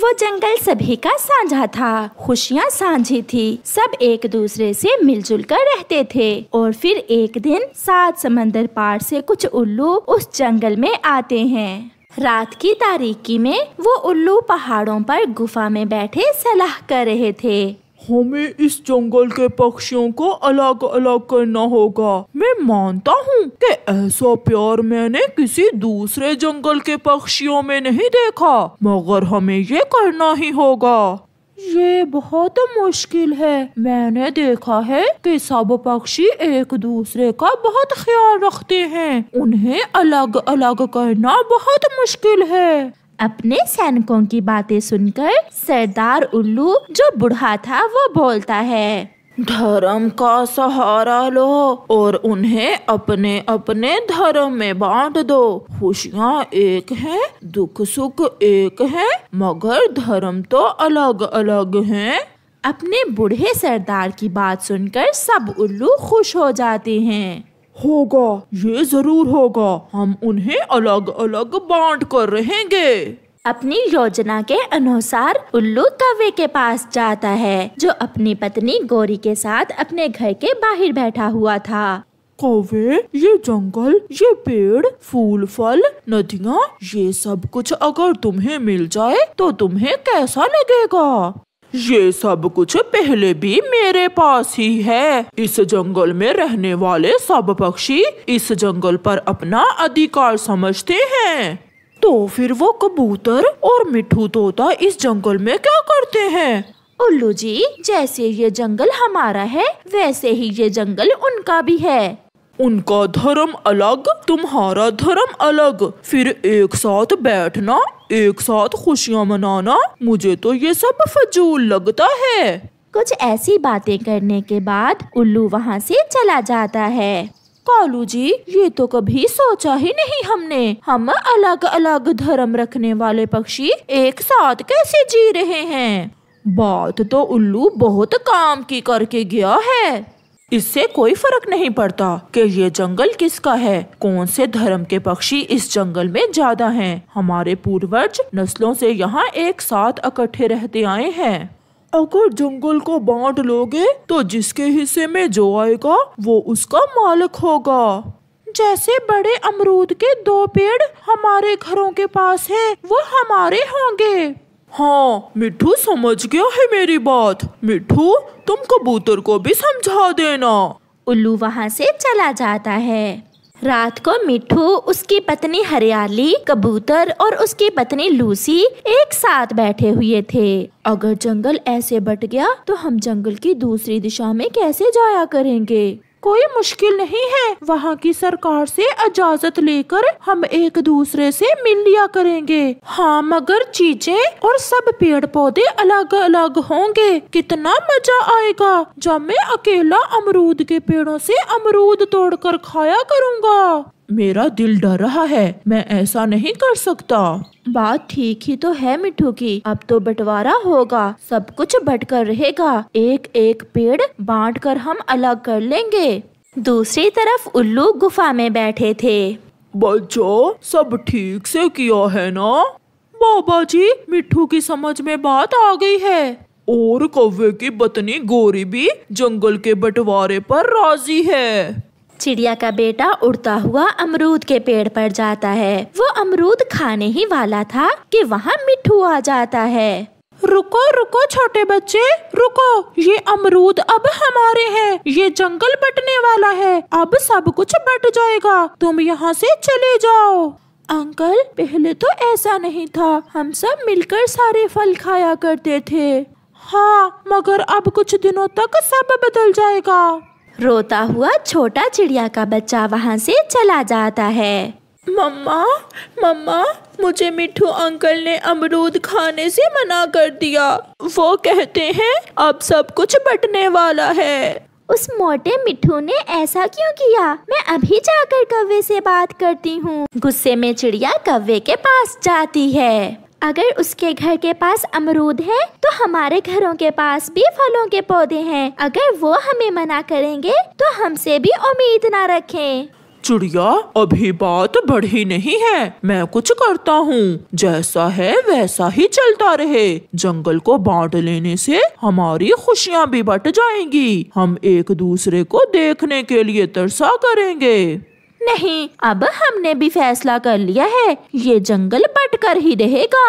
वो जंगल सभी का साझा था खुशियाँ साझी थी सब एक दूसरे से मिलजुल कर रहते थे और फिर एक दिन सात समंदर पार से कुछ उल्लू उस जंगल में आते हैं रात की तारीकी में वो उल्लू पहाड़ों पर गुफा में बैठे सलाह कर रहे थे हमें इस जंगल के पक्षियों को अलग अलग करना होगा मैं मानता हूँ कि ऐसा प्यार मैंने किसी दूसरे जंगल के पक्षियों में नहीं देखा मगर हमें ये करना ही होगा ये बहुत मुश्किल है मैंने देखा है कि सब पक्षी एक दूसरे का बहुत ख्याल रखते हैं उन्हें अलग अलग करना बहुत मुश्किल है अपने सैनिकों की बातें सुनकर सरदार उल्लू जो बूढ़ा था वो बोलता है धर्म का सहारा लो और उन्हें अपने अपने धर्म में बांट दो खुशियाँ एक है दुख सुख एक है मगर धर्म तो अलग अलग है अपने बूढ़े सरदार की बात सुनकर सब उल्लू खुश हो जाते हैं होगा ये जरूर होगा हम उन्हें अलग अलग बांट कर रहेंगे अपनी योजना के अनुसार उल्लू कवे के पास जाता है जो अपनी पत्नी गौरी के साथ अपने घर के बाहर बैठा हुआ था कौवे ये जंगल ये पेड़ फूल फल नदियाँ ये सब कुछ अगर तुम्हें मिल जाए तो तुम्हें कैसा लगेगा ये सब कुछ पहले भी मेरे पास ही है इस जंगल में रहने वाले सब पक्षी इस जंगल पर अपना अधिकार समझते हैं तो फिर वो कबूतर और मिठू तोता इस जंगल में क्या करते हैं उल्लू जी जैसे ये जंगल हमारा है वैसे ही ये जंगल उनका भी है उनका धर्म अलग तुम्हारा धर्म अलग फिर एक साथ बैठना एक साथ खुशियाँ मनाना मुझे तो ये सब फजूल लगता है कुछ ऐसी बातें करने के बाद उल्लू वहाँ से चला जाता है कालू जी ये तो कभी सोचा ही नहीं हमने हम अलग अलग धर्म रखने वाले पक्षी एक साथ कैसे जी रहे हैं बात तो उल्लू बहुत काम की करके गया है इससे कोई फर्क नहीं पड़ता कि ये जंगल किसका है कौन से धर्म के पक्षी इस जंगल में ज्यादा हैं। हमारे पूर्वज नस्लों से यहाँ एक साथ इकट्ठे रहते आए हैं अगर जंगल को बांट लोगे तो जिसके हिस्से में जो आएगा वो उसका मालिक होगा जैसे बड़े अमरूद के दो पेड़ हमारे घरों के पास हैं, वो हमारे होंगे हाँ मिठू समझ गया है मेरी बात मिठू तुम कबूतर को भी समझा देना उल्लू वहाँ से चला जाता है रात को मिठू उसकी पत्नी हरियाली कबूतर और उसकी पत्नी लूसी एक साथ बैठे हुए थे अगर जंगल ऐसे बट गया तो हम जंगल की दूसरी दिशा में कैसे जाया करेंगे कोई मुश्किल नहीं है वहाँ की सरकार से इजाजत लेकर हम एक दूसरे से मिल लिया करेंगे हाँ मगर चीजें और सब पेड़ पौधे अलग अलग होंगे कितना मजा आएगा जब मैं अकेला अमरूद के पेड़ों से अमरूद तोड़कर खाया करूँगा मेरा दिल डर रहा है मैं ऐसा नहीं कर सकता बात ठीक ही तो है मिठू की अब तो बंटवारा होगा सब कुछ बट कर रहेगा एक एक पेड़ बांट कर हम अलग कर लेंगे दूसरी तरफ उल्लू गुफा में बैठे थे बच्चों सब ठीक से किया है ना बाबा जी मिठू की समझ में बात आ गई है और कौवे की बतनी गोरी भी जंगल के बंटवारे पर राजी है चिड़िया का बेटा उड़ता हुआ अमरूद के पेड़ पर जाता है वो अमरूद खाने ही वाला था कि वहाँ मिठू आ जाता है रुको रुको छोटे बच्चे रुको ये अमरूद अब हमारे हैं ये जंगल बटने वाला है अब सब कुछ बट जाएगा तुम यहाँ से चले जाओ अंकल पहले तो ऐसा नहीं था हम सब मिलकर सारे फल खाया करते थे हाँ मगर अब कुछ दिनों तक सब बदल जाएगा रोता हुआ छोटा चिड़िया का बच्चा वहाँ से चला जाता है मम्मा मम्मा मुझे मिठू अंकल ने अमरूद खाने से मना कर दिया वो कहते हैं अब सब कुछ बटने वाला है उस मोटे मिठू ने ऐसा क्यों किया मैं अभी जाकर कव्वे से बात करती हूँ गुस्से में चिड़िया कव्वे के पास जाती है अगर उसके घर के पास अमरूद है तो हमारे घरों के पास भी फलों के पौधे हैं अगर वो हमें मना करेंगे तो हमसे भी उम्मीद ना रखें चिड़िया अभी बात बढ़ी नहीं है मैं कुछ करता हूँ जैसा है वैसा ही चलता रहे जंगल को बांट लेने से हमारी खुशियाँ भी बट जाएंगी हम एक दूसरे को देखने के लिए तरसा करेंगे नहीं अब हमने भी फैसला कर लिया है ये जंगल बट कर ही रहेगा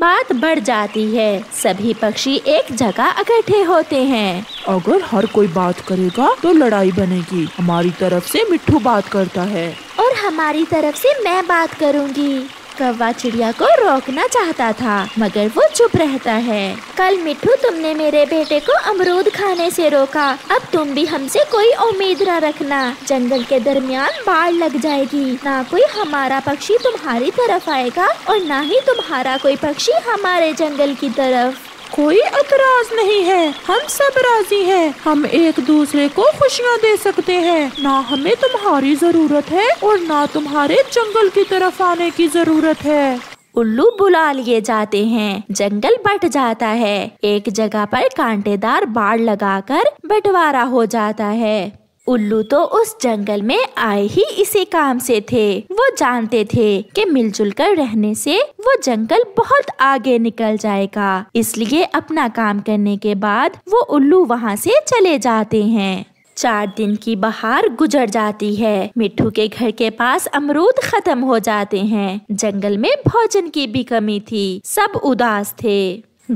बात बढ़ जाती है सभी पक्षी एक जगह इकट्ठे होते हैं अगर हर कोई बात करेगा तो लड़ाई बनेगी हमारी तरफ से मिट्टू बात करता है और हमारी तरफ से मैं बात करूंगी कौवा चिड़िया को रोकना चाहता था मगर वो चुप रहता है कल मिठू तुमने मेरे बेटे को अमरूद खाने से रोका अब तुम भी हमसे कोई उम्मीद न रखना जंगल के दरमियान बाढ़ लग जाएगी ना कोई हमारा पक्षी तुम्हारी तरफ आएगा और ना ही तुम्हारा कोई पक्षी हमारे जंगल की तरफ कोई अतराज नहीं है हम सब राजी हैं हम एक दूसरे को खुशियाँ दे सकते हैं ना हमें तुम्हारी जरूरत है और ना तुम्हारे जंगल की तरफ आने की जरूरत है उल्लू बुला लिए जाते हैं जंगल बट जाता है एक जगह पर कांटेदार बाढ़ लगाकर बंटवारा हो जाता है उल्लू तो उस जंगल में आए ही इसी काम से थे वो जानते थे कि मिलजुल कर रहने से वो जंगल बहुत आगे निकल जाएगा इसलिए अपना काम करने के बाद वो उल्लू वहाँ से चले जाते हैं चार दिन की बहार गुजर जाती है मिट्टू के घर के पास अमरूद खत्म हो जाते हैं जंगल में भोजन की भी कमी थी सब उदास थे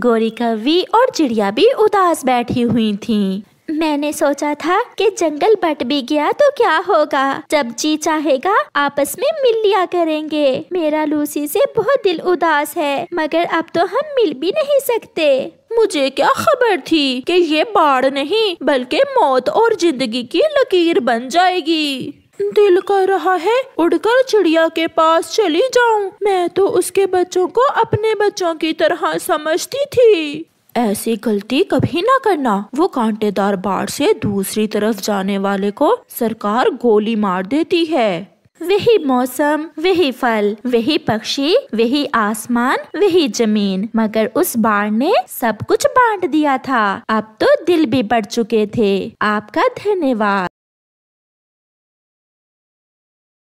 गोरी कवि और चिड़िया भी उदास बैठी हुई थीं। मैंने सोचा था कि जंगल बट भी गया तो क्या होगा जब जी चाहेगा आपस में मिल लिया करेंगे मेरा लूसी से बहुत दिल उदास है मगर अब तो हम मिल भी नहीं सकते मुझे क्या खबर थी कि ये बाढ़ नहीं बल्कि मौत और जिंदगी की लकीर बन जाएगी दिल कर रहा है उड़कर चिड़िया के पास चली जाऊं मैं तो उसके बच्चों को अपने बच्चों की तरह समझती थी ऐसी गलती कभी ना करना वो कांटेदार बाढ़ से दूसरी तरफ जाने वाले को सरकार गोली मार देती है वही मौसम वही फल वही पक्षी वही आसमान वही जमीन मगर उस बाढ़ ने सब कुछ बांट दिया था अब तो दिल भी बढ़ चुके थे आपका धन्यवाद